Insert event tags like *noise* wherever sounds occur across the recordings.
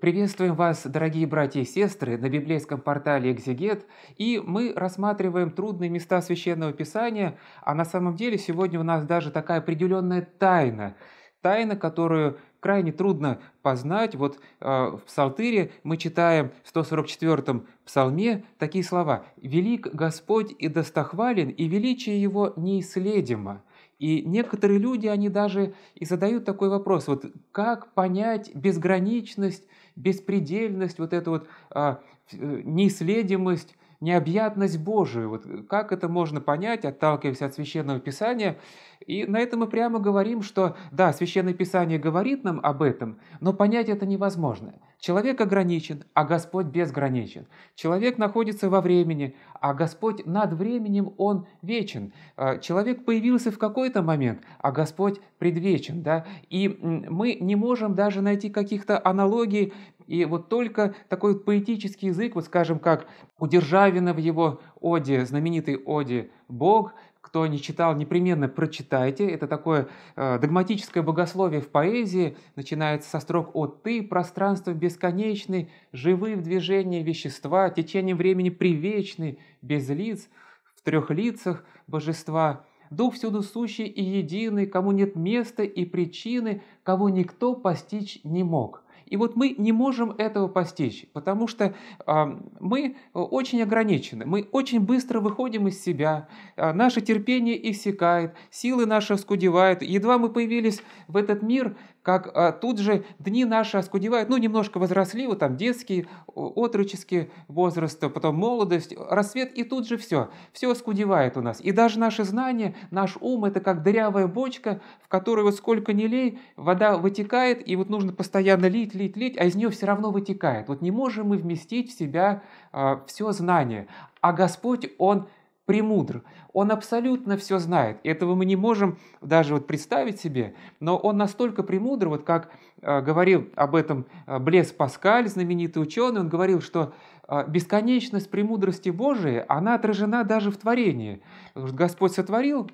Приветствуем вас, дорогие братья и сестры, на библейском портале «Экзегет», и мы рассматриваем трудные места Священного Писания, а на самом деле сегодня у нас даже такая определенная тайна, тайна, которую крайне трудно познать. Вот э, в Псалтыре мы читаем в 144-м псалме такие слова «Велик Господь и достохвален, и величие Его неисследимо». И некоторые люди, они даже и задают такой вопрос, вот как понять безграничность, беспредельность, вот эту вот а, э, неисследимость, необъятность Божию. Вот как это можно понять, отталкиваясь от Священного Писания? И на это мы прямо говорим, что да, Священное Писание говорит нам об этом, но понять это невозможно. Человек ограничен, а Господь безграничен. Человек находится во времени, а Господь над временем, Он вечен. А, человек появился в какой-то момент, а Господь предвечен. Да? И мы не можем даже найти каких-то аналогий, и вот только такой поэтический язык, вот скажем, как у Державина в его оде, знаменитой оде «Бог», кто не читал, непременно прочитайте. Это такое э, догматическое богословие в поэзии. Начинается со строк "От ты, пространство бесконечный, живые в движении вещества, течение времени привечный, без лиц, в трех лицах божества». Дух всюду сущий и единый, кому нет места и причины, кого никто постичь не мог. И вот мы не можем этого постичь, потому что а, мы э, очень ограничены, мы очень быстро выходим из себя, а, наше терпение иссякает, силы наши оскудевают. Едва мы появились в этот мир, как а, тут же дни наши оскудевают, а, ну, немножко возросли, вот там детский, отроческий возраст, потом молодость, рассвет, и тут же все, все оскудевает у нас. И даже наши знания, наш ум – это как дырявая бочка, в которую вот сколько ни лей, вода вытекает, и вот нужно постоянно лить, лить, лить, а из нее все равно вытекает. Вот не можем мы вместить в себя а, все знание. А Господь, Он – премудр. Он абсолютно все знает. Этого мы не можем даже вот представить себе, но он настолько премудр, вот как э, говорил об этом э, Блес Паскаль, знаменитый ученый, он говорил, что э, бесконечность премудрости Божией, она отражена даже в творении. Господь сотворил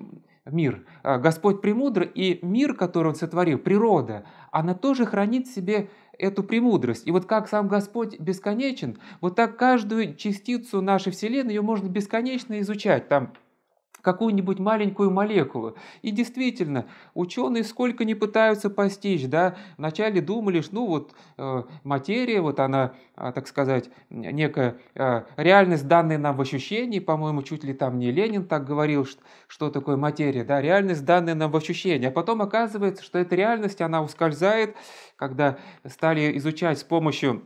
мир. Господь премудр, и мир, который он сотворил, природа, она тоже хранит в себе эту премудрость. И вот как сам Господь бесконечен, вот так каждую частицу нашей Вселенной ее можно бесконечно изучать. Там какую-нибудь маленькую молекулу. И действительно, ученые сколько не пытаются постичь, да, вначале думали, что ну вот э, материя, вот она, э, так сказать, некая э, реальность, данная нам в ощущении, по-моему, чуть ли там не Ленин так говорил, что, что такое материя, да, реальность, данная нам в ощущении. А потом оказывается, что эта реальность, она ускользает, когда стали изучать с помощью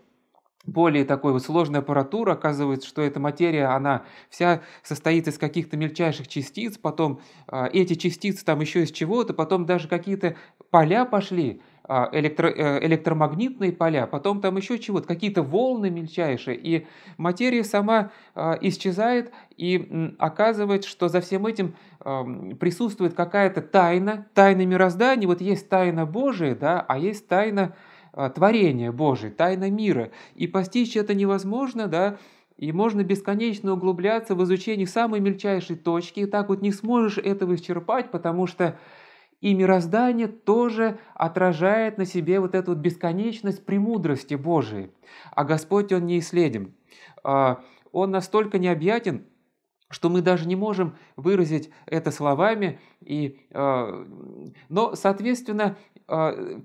более такой вот сложной аппаратуры. Оказывается, что эта материя, она вся состоит из каких-то мельчайших частиц, потом э, эти частицы там еще из чего-то, потом даже какие-то поля пошли, э, электро, э, электромагнитные поля, потом там еще чего-то, какие-то волны мельчайшие. И материя сама э, исчезает, и э, оказывается, что за всем этим э, присутствует какая-то тайна, тайна мироздания. Вот есть тайна Божия, да, а есть тайна э, а, творение Божие, тайна мира. И постичь это невозможно, да, и можно бесконечно углубляться в изучении самой мельчайшей точки, и так вот не сможешь этого исчерпать, потому что и мироздание тоже отражает на себе вот эту вот бесконечность премудрости Божией. А Господь, Он неисследим. А, Он настолько необъятен, что мы даже не можем выразить это словами. И, э, но, соответственно, э,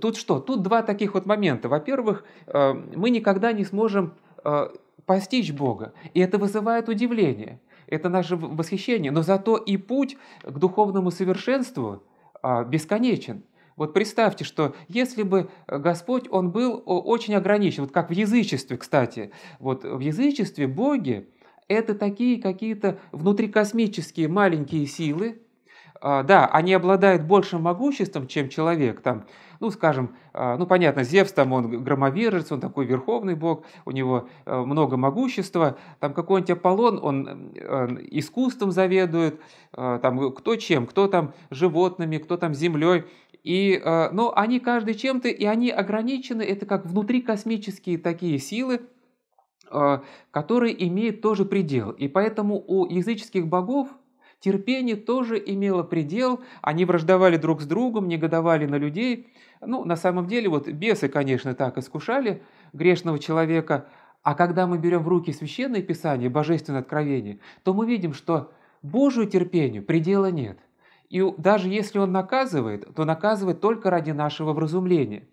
тут что? Тут два таких вот момента. Во-первых, э, мы никогда не сможем э, постичь Бога, и это вызывает удивление, это наше восхищение, но зато и путь к духовному совершенству э, бесконечен. Вот представьте, что если бы Господь, Он был очень ограничен, вот как в язычестве, кстати, вот в язычестве боги, это такие какие-то внутрикосмические маленькие силы, а, да, они обладают большим могуществом, чем человек, там, ну, скажем, а, ну, понятно, Зевс, там, он громовержец, он такой верховный бог, у него э, много могущества, там, какой-нибудь Аполлон, он э, искусством заведует, э, там, кто чем, кто там животными, кто там землей, и, но они каждый чем-то, и они ограничены, это как внутрикосмические такие силы, а, который имеет тоже предел. И поэтому у языческих богов терпение тоже имело предел, они враждовали друг с другом, негодовали на людей. Ну, на самом деле, вот бесы, конечно, так искушали грешного человека, а когда мы берем в руки священное писание, божественное откровение, то мы видим, что Божию терпению предела нет. И даже если он наказывает, то наказывает только ради нашего вразумления.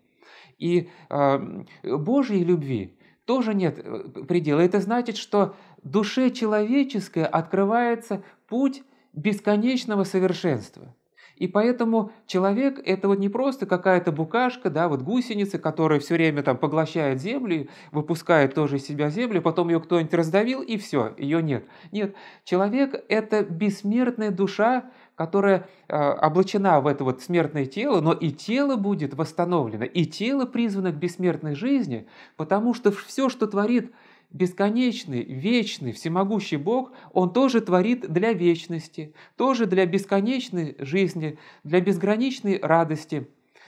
И э, Божьей любви тоже нет э, предела. Это значит, что душе человеческой открывается путь бесконечного совершенства. И поэтому человек – это вот не просто какая-то букашка, да, вот гусеница, которая все время там поглощает землю, выпускает тоже из себя землю, потом ее кто-нибудь раздавил, и все, ее нет. Нет, человек – это бессмертная душа, которая э, облачена в это вот смертное тело, но и тело будет восстановлено, и тело призвано к бессмертной жизни, потому что все, что творит бесконечный, вечный, всемогущий Бог, Он тоже творит для вечности, тоже для бесконечной жизни, для безграничной радости,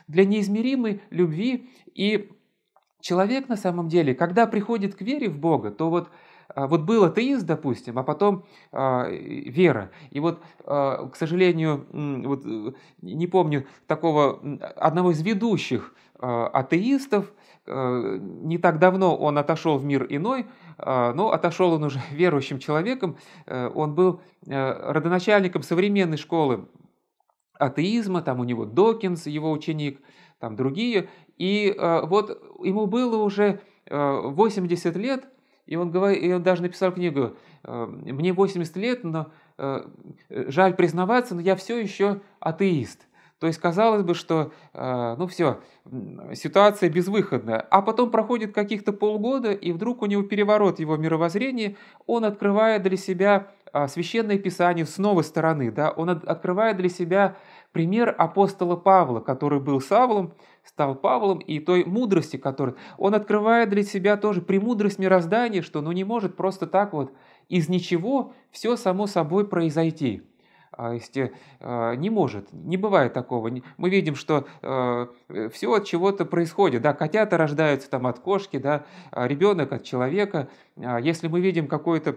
для неизмеримой любви. И человек на самом деле, когда приходит к вере в Бога, то вот а, вот был атеизм, допустим, а потом э, вера. И вот, э, к сожалению, вот, э, не помню такого одного из ведущих э, атеистов, не так давно он отошел в мир иной, но отошел он уже *laughs* верующим человеком, э, он был э, родоначальником современной школы атеизма, там у него Докинс, его ученик, там другие, и вот ему было уже 80 лет, и он, говорит, и он даже написал книгу э, «Мне 80 лет, но э, жаль признаваться, но я все еще атеист». То есть казалось бы, что э, ну все, ситуация безвыходная. А потом проходит каких-то полгода, и вдруг у него переворот его мировоззрения, он открывает для себя а, священное писание с новой стороны, да, он открывает для себя пример апостола Павла, который был Савлом, стал Павлом и той мудрости, которую он открывает для себя тоже, премудрость мироздания, что ну не может просто так вот из ничего все само собой произойти. А, если, а, не может, не бывает такого. Мы видим, что а, все от чего-то происходит. Да, котята рождаются там от кошки, да, ребенок от человека. Если мы видим какое-то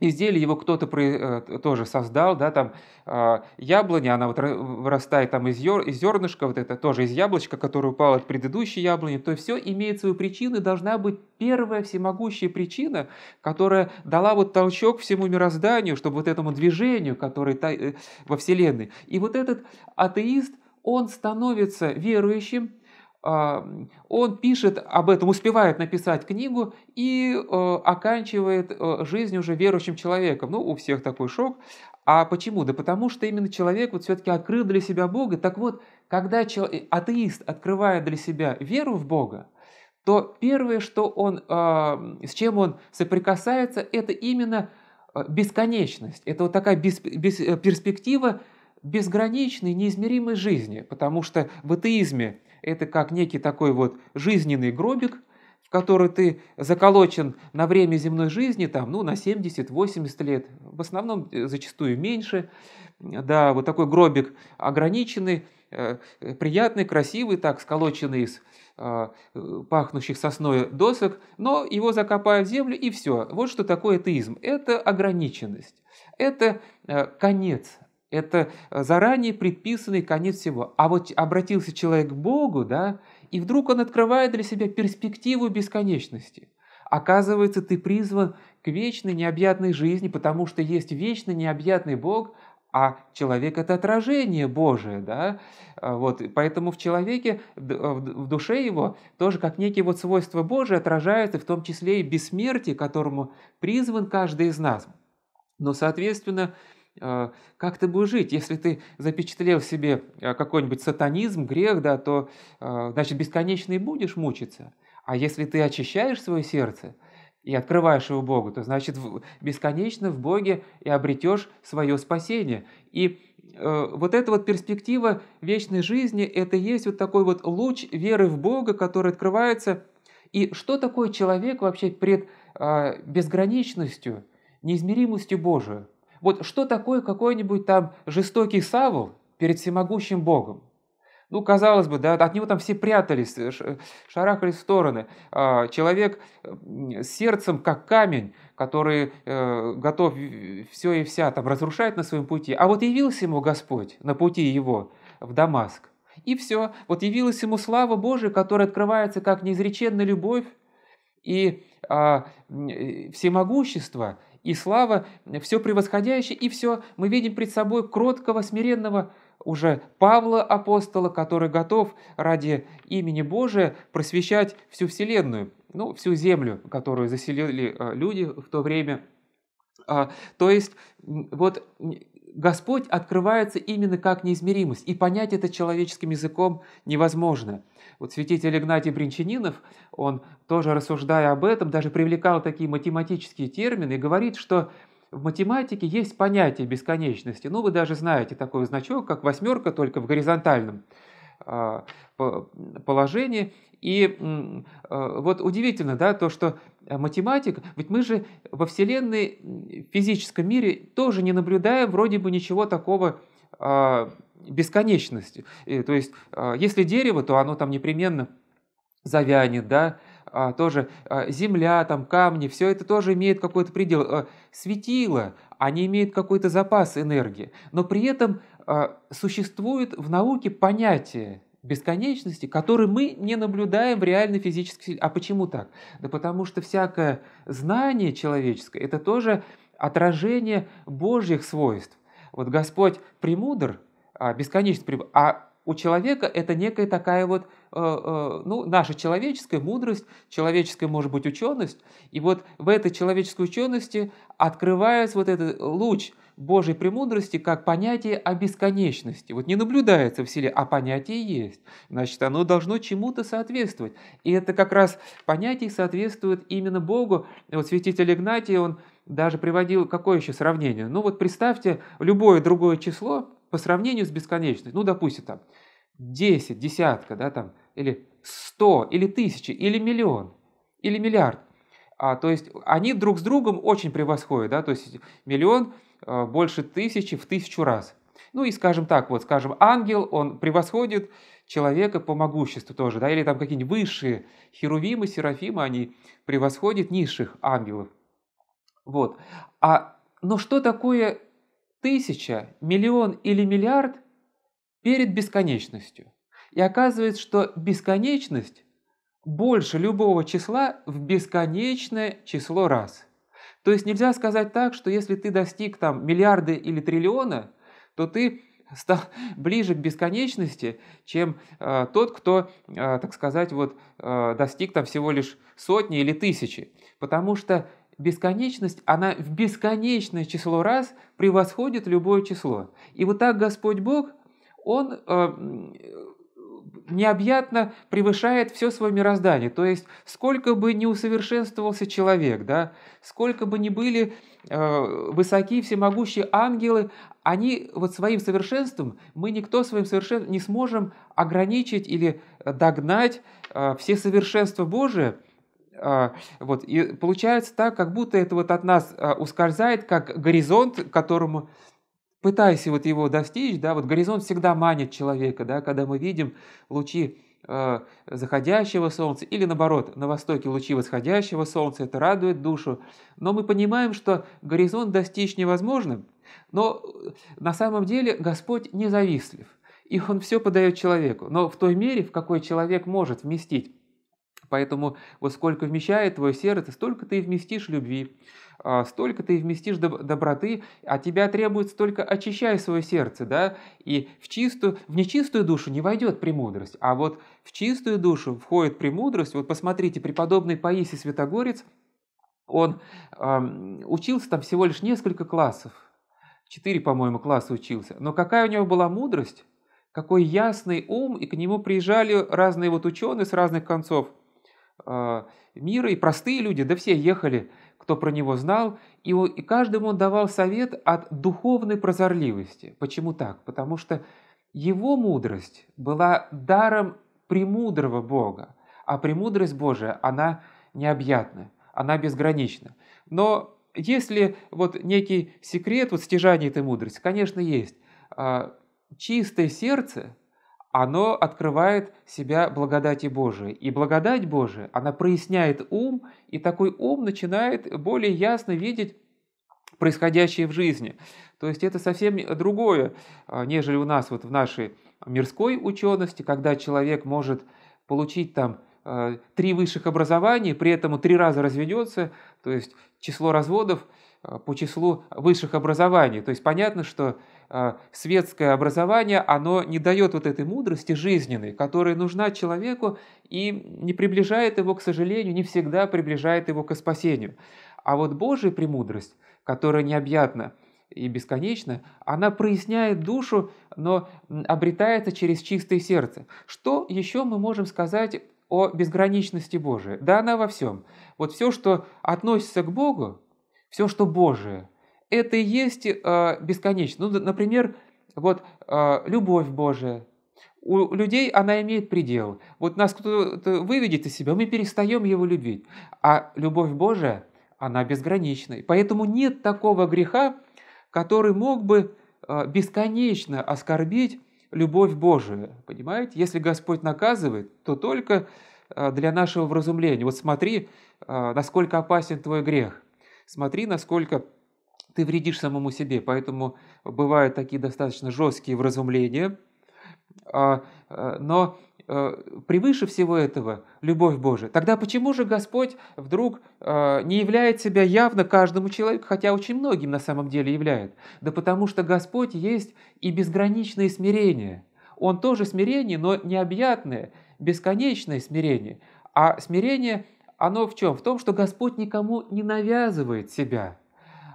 изделие его кто-то э, тоже создал, да, там а, яблоня, она вот вырастает там из, зер, из зернышка, вот это тоже из яблочка, которое упало от предыдущей яблони, то все имеет свою причину, и должна быть первая всемогущая причина, которая дала вот толчок всему мирозданию, чтобы вот этому движению, которое э, во Вселенной. И вот этот атеист, он становится верующим, он пишет об этом, успевает написать книгу и э, оканчивает э, жизнь уже верующим человеком. Ну, у всех такой шок. А почему? Да потому что именно человек вот все-таки открыл для себя Бога. Так вот, когда э, атеист открывает для себя веру в Бога, то первое, что он, с чем он соприкасается, это именно бесконечность. Это вот такая бес, бес, перспектива безграничной, неизмеримой жизни. Потому что в атеизме это как некий такой вот жизненный гробик, в который ты заколочен на время земной жизни, там, ну, на 70-80 лет, в основном э, зачастую меньше, да, вот такой гробик ограниченный, э, приятный, красивый, так, сколоченный из э, пахнущих сосной досок, но его закопают в землю и все. Вот что такое атеизм. Это ограниченность, это конец это э, заранее предписанный конец всего. А вот обратился человек к Богу, да, и вдруг он открывает для себя перспективу бесконечности. Оказывается, ты призван к вечной необъятной жизни, потому что есть вечный необъятный Бог, а человек это отражение Божие, да, э, вот, поэтому в человеке, э, в душе его тоже как некие вот свойства Божие отражаются, в том числе и бессмертие, которому призван каждый из нас. Но, соответственно, а, как ты будешь жить? Если ты запечатлел в себе а, какой-нибудь сатанизм, грех, да, то, а, значит, бесконечно и будешь мучиться. А если ты очищаешь свое сердце и открываешь его Богу, то, значит, бесконечно в Боге и обретешь свое спасение. И э, вот эта вот перспектива вечной жизни, это есть вот такой вот луч веры в Бога, который открывается. И что такое человек вообще пред безграничностью, неизмеримостью Божию? Вот что такое какой-нибудь там жестокий Савл перед всемогущим Богом? Ну, казалось бы, да, от него там все прятались, э, э, шарахались в стороны. А человек с сердцем, как камень, который э, готов все и вся там разрушать на своем пути. А вот явился ему Господь на пути его в Дамаск. И все, вот явилась ему слава Божия, которая открывается как неизреченная любовь и а, всемогущество – и слава все превосходящее, и все мы видим пред собой кроткого, смиренного уже Павла апостола, который готов ради имени Божия просвещать всю Вселенную, ну, всю землю, которую заселили э, люди в то время. А, то есть вот Господь открывается именно как неизмеримость, и понять это человеческим языком невозможно. Вот святитель Игнатий Бринчанинов, он тоже рассуждая об этом, даже привлекал такие математические термины и говорит, что в математике есть понятие бесконечности. Ну, вы даже знаете такой значок, как восьмерка, только в горизонтальном а, положении. И а, вот удивительно, да, то, что Э, математик, ведь мы же во Вселенной, в физическом мире тоже не наблюдаем вроде бы ничего такого э, бесконечности. И, то есть, э, если дерево, то оно там непременно завянет, да, а, тоже а, земля, там камни, все это тоже имеет какой-то предел. А, светило, они а имеют какой-то запас энергии, но при этом а, существует в науке понятие бесконечности, который мы не наблюдаем в реальной физической А почему так? Да потому что всякое знание человеческое – это тоже отражение Божьих свойств. Вот Господь премудр, а, бесконечно премудр, а у человека это некая такая вот, э, э, ну, наша человеческая мудрость, человеческая, может быть, ученость. И вот в этой человеческой учености открывается вот этот луч Божьей премудрости как понятие о бесконечности. Вот не наблюдается в силе, а понятие есть. Значит, оно должно чему-то соответствовать. И это как раз понятие соответствует именно Богу. Вот святитель Игнатий, он даже приводил какое еще сравнение. Ну вот представьте любое другое число по сравнению с бесконечностью. Ну, допустим, там 10, десятка, да, там, или 100, или тысячи, или миллион, или миллиард. А, то есть они друг с другом очень превосходят, да, то есть миллион – Э, больше тысячи в тысячу раз. Ну и скажем так, вот скажем, ангел, он превосходит человека по могуществу тоже, да, или там какие-нибудь высшие херувимы, серафимы, они превосходят низших ангелов. Вот. А, но что такое тысяча, миллион или миллиард перед бесконечностью? И оказывается, что бесконечность больше любого числа в бесконечное число раз – то есть нельзя сказать так, что если ты достиг там миллиарда или триллиона, то ты стал *laughs* ближе к бесконечности, чем э, тот, кто, э, так сказать, вот, э, достиг там всего лишь сотни или тысячи. Потому что бесконечность, она в бесконечное число раз превосходит любое число. И вот так Господь Бог, Он э, необъятно превышает все свое мироздание. То есть, сколько бы ни усовершенствовался человек, да, сколько бы ни были э, высоки всемогущие ангелы, они вот своим совершенством, мы никто своим совершенством не сможем ограничить или догнать э, все совершенства Божие, э, вот, и получается так, как будто это вот от нас э, ускользает, как горизонт, к которому Пытаясь вот его достичь, да, вот горизонт всегда манит человека, да, когда мы видим лучи э, заходящего солнца или наоборот, на востоке лучи восходящего солнца, это радует душу, но мы понимаем, что горизонт достичь невозможно, но э, на самом деле Господь независлив, и Он все подает человеку, но в той мере, в какой человек может вместить. Поэтому вот сколько вмещает твое сердце, столько ты и вместишь любви, а, столько ты и вместишь доб доброты, а тебя требуется только очищай свое сердце, да, и в чистую, в нечистую душу не войдет премудрость, а вот в чистую душу входит премудрость. Вот посмотрите, преподобный Паисий Святогорец, он э, учился там всего лишь несколько классов, четыре, по-моему, класса учился. Но какая у него была мудрость, какой ясный ум, и к нему приезжали разные вот ученые с разных концов а, мира, и простые люди, да все ехали, кто про него знал, и, и каждому он давал совет от духовной прозорливости. Почему так? Потому что его мудрость была даром премудрого Бога, а премудрость Божия, она необъятна, она безгранична. Но если вот некий секрет вот стяжания этой мудрости, конечно, есть. А, чистое сердце оно открывает себя благодати Божией. И благодать Божия, она проясняет ум, и такой ум начинает более ясно видеть происходящее в жизни. То есть это совсем другое, а, нежели у нас вот в нашей мирской учености, когда человек может получить там а, три высших образования, при этом три раза разведется, то есть число разводов – Э, по числу высших образований. То есть понятно, что э, светское образование, оно не дает вот этой мудрости жизненной, которая нужна человеку и не приближает его, к сожалению, не всегда приближает его к спасению. А вот Божья премудрость, которая необъятна и бесконечна, она проясняет душу, но обретается через чистое сердце. Что еще мы можем сказать о безграничности Божией? Да она во всем. Вот все, что относится к Богу, все, что Божие. Это и есть э, бесконечно. Ну, например, вот э, любовь Божия. У людей она имеет предел. Вот нас кто-то выведет из себя, мы перестаем его любить. А любовь Божия, она безгранична. И поэтому нет такого греха, который мог бы э, бесконечно оскорбить любовь Божию. Понимаете? Если Господь наказывает, то только для нашего вразумления. Вот смотри, насколько опасен твой грех смотри, насколько ты вредишь самому себе. Поэтому бывают такие достаточно жесткие вразумления. А, э, но э, превыше всего этого любовь Божия. Тогда почему же Господь вдруг э, не являет себя явно каждому человеку, хотя очень многим на самом деле являет? Да потому что Господь есть и безграничное смирение. Он тоже смирение, но необъятное, бесконечное смирение. А смирение – оно в чем? В том, что Господь никому не навязывает себя.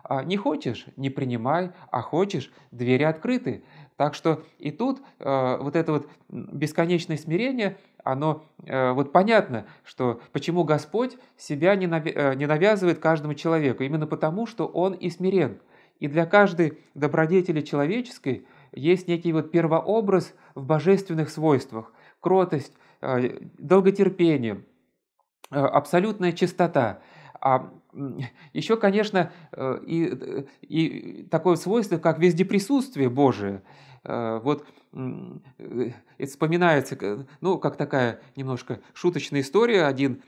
А, не хочешь – не принимай, а хочешь – двери открыты. Так что и тут э, вот это вот бесконечное смирение, оно э, вот понятно, что почему Господь себя не, нав... Э, не навязывает каждому человеку, именно потому, что Он и смирен. И для каждой добродетели человеческой есть некий вот первообраз в божественных свойствах – кротость, э, долготерпение – Э, абсолютная чистота. А *laughs* еще, конечно, э, и, э, и такое свойство, как вездеприсутствие Божие. Вот вспоминается, ну, как такая немножко шуточная история, один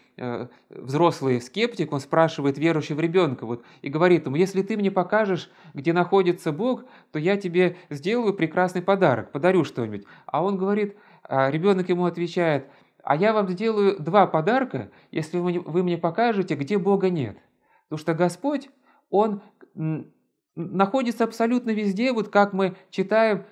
взрослый скептик, он спрашивает верующего ребенка, вот, и говорит ему, если ты мне покажешь, где находится Бог, то я тебе сделаю прекрасный подарок, подарю что-нибудь. А он говорит, а ребенок ему отвечает – а я вам сделаю два подарка, если вы мне покажете, где Бога нет. Потому что Господь, Он находится абсолютно везде, вот как мы читаем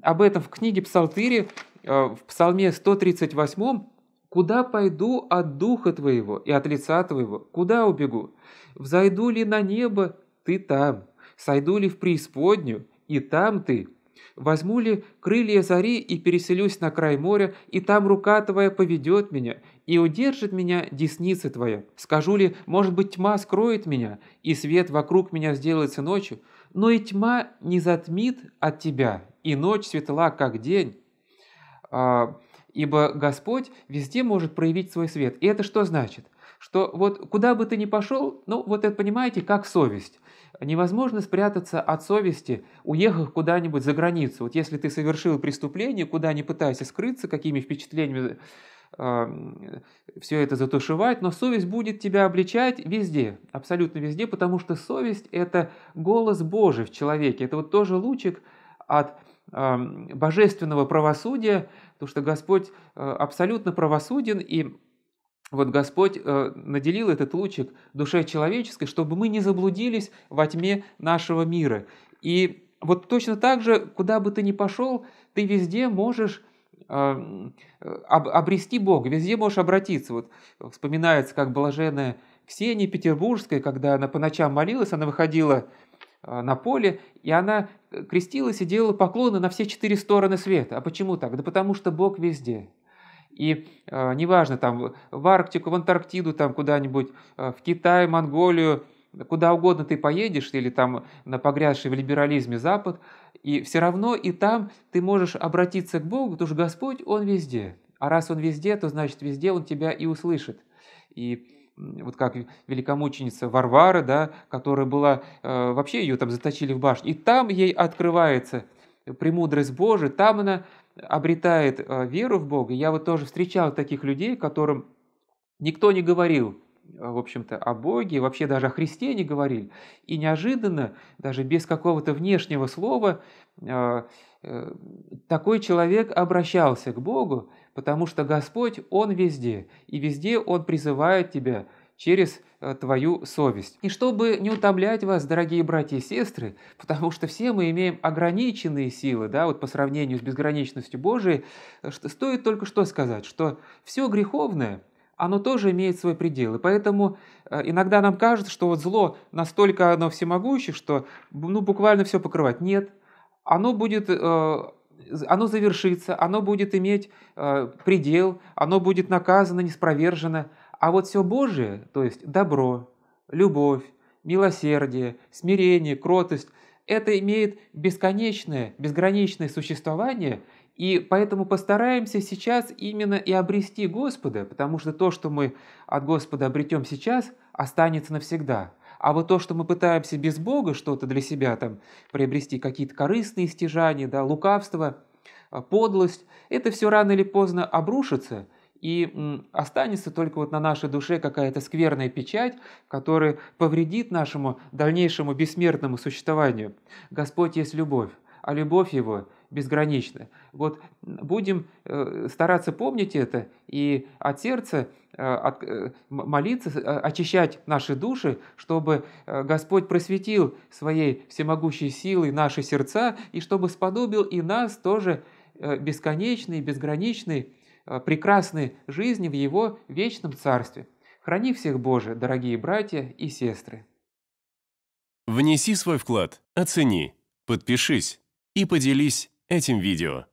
об этом в книге Псалтири, э, в Псалме 138, «Куда пойду от Духа Твоего и от лица Твоего? Куда убегу? Взойду ли на небо? Ты там. Сойду ли в преисподнюю? И там Ты. Возьму ли крылья зари и переселюсь на край моря, и там рука твоя поведет меня, и удержит меня десница твоя? Скажу ли, может быть, тьма скроет меня, и свет вокруг меня сделается ночью? Но и тьма не затмит от тебя, и ночь светла, как день. А, ибо Господь везде может проявить свой свет. И это что значит? Что вот куда бы ты ни пошел, ну вот это, понимаете, как совесть невозможно спрятаться от совести, уехав куда-нибудь за границу. Вот если ты совершил преступление, куда не пытайся скрыться, какими впечатлениями а, все это затушевать, но совесть будет тебя обличать везде, абсолютно везде, потому что совесть – это голос Божий в человеке. Это вот тоже лучик от э, божественного правосудия, потому что Господь э, абсолютно правосуден, и вот Господь э, наделил этот лучик душе человеческой, чтобы мы не заблудились во тьме нашего мира. И вот точно так же, куда бы ты ни пошел, ты везде можешь э, обрести Бога, везде можешь обратиться. Вот вспоминается, как блаженная Ксения Петербургская, когда она по ночам молилась, она выходила э, на поле, и она крестилась и делала поклоны на все четыре стороны света. А почему так? Да потому что Бог везде. И э, неважно, там в Арктику, в Антарктиду, там куда-нибудь, э, в Китай, Монголию, куда угодно ты поедешь, или там на погрязший в либерализме Запад, и все равно и там ты можешь обратиться к Богу, потому что Господь, Он везде. А раз Он везде, то значит везде Он тебя и услышит. И вот как великомученица Варвара, да, которая была, э, вообще ее там заточили в башню, и там ей открывается премудрость Божия, там она обретает э, веру в Бога, я вот тоже встречал таких людей, которым никто не говорил, э, в общем-то, о Боге, вообще даже о Христе не говорили. И неожиданно, даже без какого-то внешнего слова, э, такой человек обращался к Богу, потому что Господь, Он везде, и везде Он призывает тебя – через э, твою совесть. И чтобы не утомлять вас, дорогие братья и сестры, *laughs* потому что все мы имеем ограниченные силы, да, вот по сравнению с безграничностью Божией, э, что стоит только что сказать, что все греховное, оно тоже имеет свой предел. И поэтому э, иногда нам кажется, что вот зло настолько оно всемогущее, что ну, буквально все покрывать. Нет, оно будет оно завершится, оно будет иметь э, предел, оно будет наказано, неспровержено, а вот все Божие, то есть добро, любовь, милосердие, смирение, кротость, это имеет бесконечное, безграничное существование, и поэтому постараемся сейчас именно и обрести Господа, потому что то, что мы от Господа обретем сейчас, останется навсегда. А вот то, что мы пытаемся без Бога что-то для себя там приобрести, какие-то корыстные стяжания, да, лукавство, а, подлость, это все рано или поздно обрушится, и останется только вот на нашей душе какая-то скверная печать, которая повредит нашему дальнейшему бессмертному существованию. Господь есть любовь, а любовь Его безгранична. Вот будем э, стараться помнить это и от сердца э, от, э, молиться, очищать наши души, чтобы Господь просветил своей всемогущей силой наши сердца и чтобы сподобил и нас тоже бесконечной, безграничной Э, прекрасной жизни в Его вечном Царстве. Храни всех Боже, дорогие братья и сестры. Внеси свой вклад, оцени, подпишись и поделись этим видео.